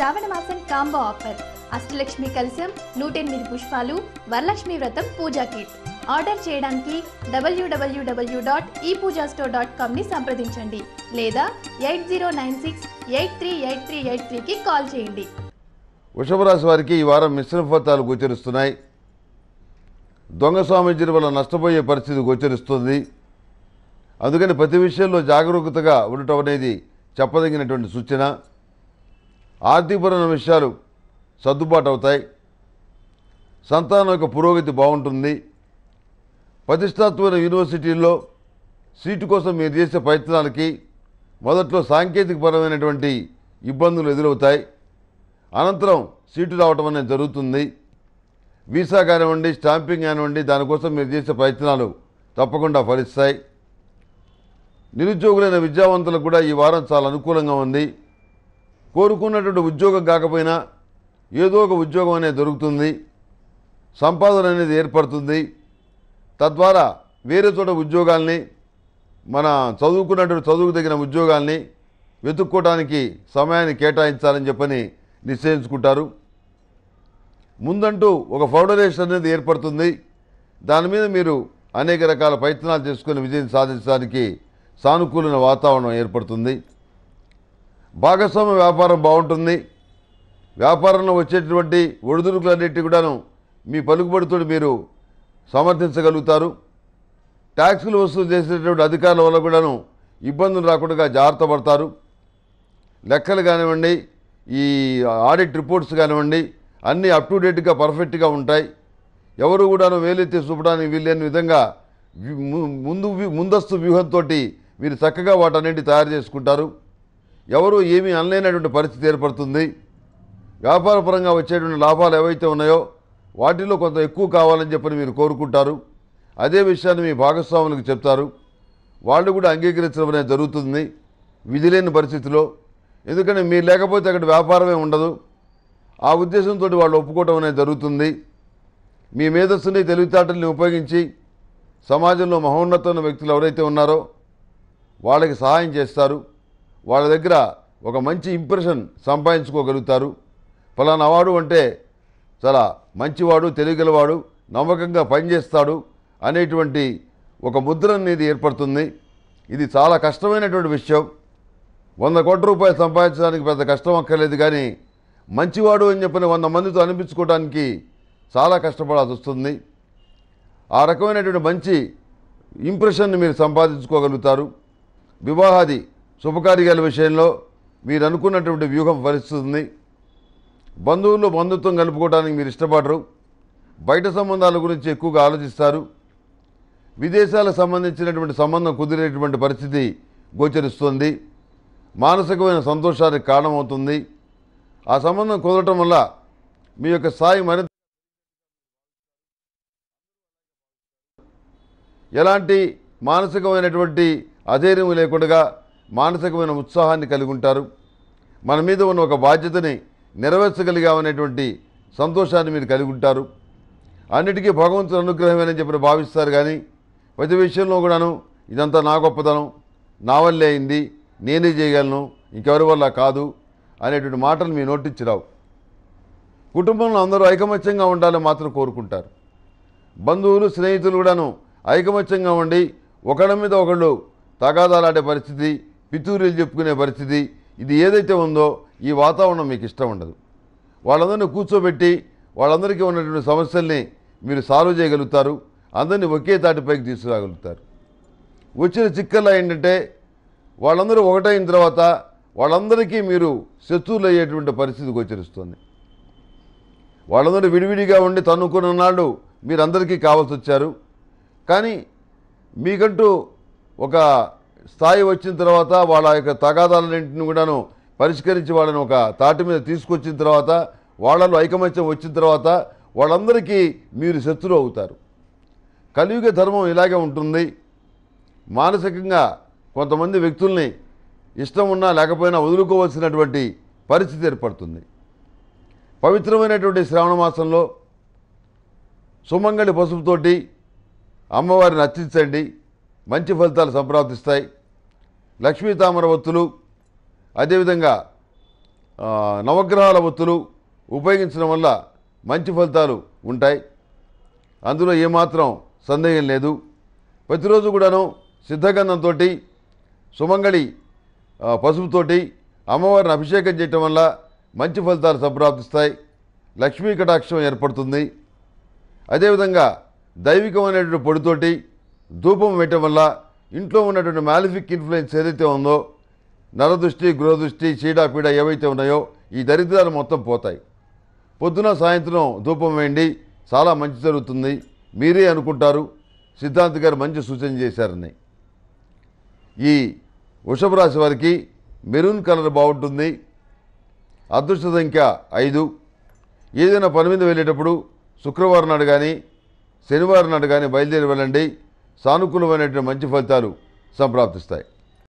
శ్రావణ మాసం combo offer Ashtalakshmi కలశం నూట ఎనిమిది పుష్పాలు వరలక్ష్మి వ్రతం పూజా కిట్ ఆర్డర్ చేయడానికి డబ్ల్యూడబ్ల్యూడబ్ల్యూ డాట్ ఈ పూజా స్టోర్ డాట్ కామ్ని సంప్రదించండి లేదా eight zero nine six eight three eight three eight త్రీకి కాల్ చేయండి వృషభరాశి వారికి ఈ వారం మిశ్రమ ఫలితాలు గోచరిస్తున్నాయి దొంగ స్వామీజీల వల్ల నష్టపోయే పరిస్థితి గోచరిస్తుంది అందుకని ప్రతి విషయంలో జాగరూకతగా ఉండటం అనేది చెప్పదగినటువంటి సూచన ఆర్థికపరమైన విషయాలు సర్దుబాటు అవుతాయి సంతానం యొక్క పురోగతి బాగుంటుంది ప్రతిష్టాత్మైన యూనివర్సిటీల్లో సీటు కోసం మీరు చేసే ప్రయత్నాలకి మొదట్లో సాంకేతికపరమైనటువంటి ఇబ్బందులు ఎదురవుతాయి అనంతరం సీటు రావటం అనేది జరుగుతుంది వీసా కానివ్వండి స్టాంపింగ్ కానివ్వండి దానికోసం మీరు చేసే ప్రయత్నాలు తప్పకుండా ఫలిస్తాయి నిరుద్యోగులైన విద్యావంతులకు కూడా ఈ వారం చాలా అనుకూలంగా ఉంది కోరుకున్నటువంటి ఉద్యోగం కాకపోయినా ఏదో ఒక ఉద్యోగం అనేది దొరుకుతుంది సంపాదన అనేది ఏర్పడుతుంది తద్వారా వేరే చోట ఉద్యోగాల్ని మన చదువుకున్నటువంటి చదువుకు తగిన ఉద్యోగాల్ని వెతుక్కోవడానికి సమయాన్ని కేటాయించాలని చెప్పని నిశ్చయించుకుంటారు ముందంటూ ఒక ఫౌండరేషన్ అనేది ఏర్పడుతుంది దాని మీద మీరు అనేక రకాల ప్రయత్నాలు చేసుకుని విజయం సాధించడానికి సానుకూలమైన వాతావరణం ఏర్పడుతుంది భాగస్వామ్య వ్యాపారం బాగుంటుంది వ్యాపారంలో వచ్చేటువంటి అన్నిటి కూడాను మీ పలుకుబడితో మీరు సమర్థించగలుగుతారు ట్యాక్సులు వసూలు చేసేటువంటి అధికారుల వల్ల కూడాను ఇబ్బందులు రాకుండా జాగ్రత్త పడతారు లెక్కలు కానివ్వండి ఈ ఆడిట్ రిపోర్ట్స్ కానివ్వండి అన్నీ అప్ టు డేట్గా పర్ఫెక్ట్గా ఉంటాయి ఎవరు కూడాను వేలెత్తి చూపడానికి వీల్లేని విధంగా ముందు ముందస్తు వ్యూహంతో మీరు చక్కగా వాటన్నింటి తయారు చేసుకుంటారు ఎవరు ఏమీ అనలేనటువంటి పరిస్థితి ఏర్పడుతుంది వ్యాపారపరంగా వచ్చేటువంటి లాభాలు ఏవైతే ఉన్నాయో వాటిలో కొంత ఎక్కువ కావాలని చెప్పని మీరు కోరుకుంటారు అదే విషయాన్ని మీ భాగస్వాములకు చెప్తారు వాళ్ళు కూడా అంగీకరించడం అనేది జరుగుతుంది విధి లేని పరిస్థితిలో ఎందుకంటే మీరు లేకపోతే అక్కడ వ్యాపారమే ఉండదు ఆ ఉద్దేశంతో వాళ్ళు ఒప్పుకోవటం అనేది జరుగుతుంది మీ మేధస్సుని తెలివితేటల్ని ఉపయోగించి సమాజంలో ఉన్న వ్యక్తులు ఎవరైతే ఉన్నారో వాళ్ళకి సహాయం చేస్తారు వాళ్ళ దగ్గర ఒక మంచి ఇంప్రెషన్ సంపాదించుకోగలుగుతారు ఫలానా వాడు అంటే చాలా మంచివాడు తెలియగలవాడు నమ్మకంగా పనిచేస్తాడు అనేటువంటి ఒక ముద్ర అనేది ఏర్పడుతుంది ఇది చాలా కష్టమైనటువంటి విషయం వంద కోట్ల రూపాయలు సంపాదించడానికి పెద్ద కష్టం అక్కర్లేదు కానీ మంచివాడు అని చెప్పిన వంద మందితో అనిపించుకోవడానికి చాలా కష్టపడాల్సి వస్తుంది ఆ రకమైనటువంటి మంచి ఇంప్రెషన్ని మీరు సంపాదించుకోగలుగుతారు వివాహాది శుభకార్యాల విషయంలో మీరు అనుకున్నటువంటి వ్యూహం ఫలిస్తుంది బంధువులు బంధుత్వం కలుపుకోవడానికి మీరు ఇష్టపడరు బయట సంబంధాల గురించి ఎక్కువగా ఆలోచిస్తారు విదేశాలకు సంబంధించినటువంటి సంబంధం కుదిరేటువంటి పరిస్థితి గోచరిస్తుంది మానసికమైన సంతోషానికి కారణమవుతుంది ఆ సంబంధం కుదరటం వల్ల మీ యొక్క స్థాయి మరింత ఎలాంటి మానసికమైనటువంటి అధైర్యం లేకుండా మానసికమైన ఉత్సాహాన్ని కలిగి ఉంటారు మన మీద ఉన్న ఒక బాధ్యతని నెరవేర్చగలిగామనేటువంటి సంతోషాన్ని మీరు కలిగి ఉంటారు అన్నిటికీ భగవంతుని అనుగ్రహమేనని చెప్పిన భావిస్తారు కానీ ప్రతి విషయంలో కూడాను ఇదంతా నా గొప్పతనం నా వల్లే అయింది నేనే చేయగలను ఇంకెవరి వల్ల కాదు అనేటువంటి మాటలు మీ నోటించి రావు కుటుంబంలో అందరూ ఐకమత్యంగా ఉండాలని మాత్రం కోరుకుంటారు బంధువులు స్నేహితులు కూడాను ఐకమత్యంగా ఉండి ఒకడి మీద ఒకళ్ళు తగాదాలాడే పరిస్థితి పితూరులు చెప్పుకునే పరిస్థితి ఇది ఏదైతే ఉందో ఈ వాతావరణం మీకు ఇష్టం ఉండదు వాళ్ళందరినీ కూర్చోబెట్టి వాళ్ళందరికీ ఉన్నటువంటి సమస్యల్ని మీరు సాల్వ్ చేయగలుగుతారు అందరినీ ఒకే తాటిపైకి తీసుకురాగలుగుతారు వచ్చిన చిక్కల్లా ఏంటంటే వాళ్ళందరూ ఒకటైన తర్వాత వాళ్ళందరికీ మీరు శత్రువులు అయ్యేటువంటి పరిస్థితి గోచరిస్తుంది వాళ్ళందరూ విడివిడిగా ఉండి తన్నుకున్న నాడు మీరందరికీ కావాల్సి వచ్చారు కానీ మీకంటూ ఒక స్థాయి వచ్చిన తర్వాత వాళ్ళ యొక్క తగాదాలన్నింటిని కూడాను పరిష్కరించి వాళ్ళని ఒక తాటి మీద తీసుకొచ్చిన తర్వాత వాళ్ళలో ఐకమత్యం వచ్చిన తర్వాత వాళ్ళందరికీ మీరు శత్రువు అవుతారు కలియుగ ధర్మం ఇలాగే ఉంటుంది మానసికంగా కొంతమంది వ్యక్తుల్ని ఇష్టం ఉన్నా లేకపోయినా వదులుకోవలసినటువంటి పరిస్థితి ఏర్పడుతుంది పవిత్రమైనటువంటి శ్రావణ మాసంలో సుమంగళి పసుపుతోటి అమ్మవారిని అర్చించండి మంచి ఫలితాలు సంప్రాప్తిస్తాయి లక్ష్మీ తామర వత్తులు అదేవిధంగా నవగ్రహాల వత్తులు ఉపయోగించడం వల్ల మంచి ఫలితాలు ఉంటాయి అందులో ఏమాత్రం సందేహం లేదు ప్రతిరోజు కూడాను సిద్ధగంధంతో సుమంగళి పసుపుతోటి అమ్మవారిని అభిషేకం చేయటం వల్ల మంచి ఫలితాలు సంప్రాప్తిస్తాయి లక్ష్మీ కటాక్షం ఏర్పడుతుంది అదేవిధంగా దైవికమైనటువంటి పొడితోటి ధూపం వేయటం వల్ల ఇంట్లో ఉన్నటువంటి మాలిఫిక్ ఇన్ఫ్లుయెన్స్ ఏదైతే ఉందో నరదృష్టి గృహదృష్టి చీడాపీడ ఏవైతే ఉన్నాయో ఈ దరిద్రాలు మొత్తం పోతాయి పొద్దున సాయంత్రం ధూపం వేయండి చాలా మంచి జరుగుతుంది మీరే అనుకుంటారు సిద్ధాంత్ గారు మంచి సూచన చేశారని ఈ వృషభ రాశి వారికి మెరూన్ కలర్ బాగుంటుంది అదృష్ట సంఖ్య ఐదు ఏదైనా పని మీద వెళ్ళేటప్పుడు శుక్రవారం నాడు కానీ శనివారం నాడు కానీ బయలుదేరి వెళ్ళండి సానుకూలమైనటువంటి మంచి ఫలితాలు సంప్రాప్తిస్తాయి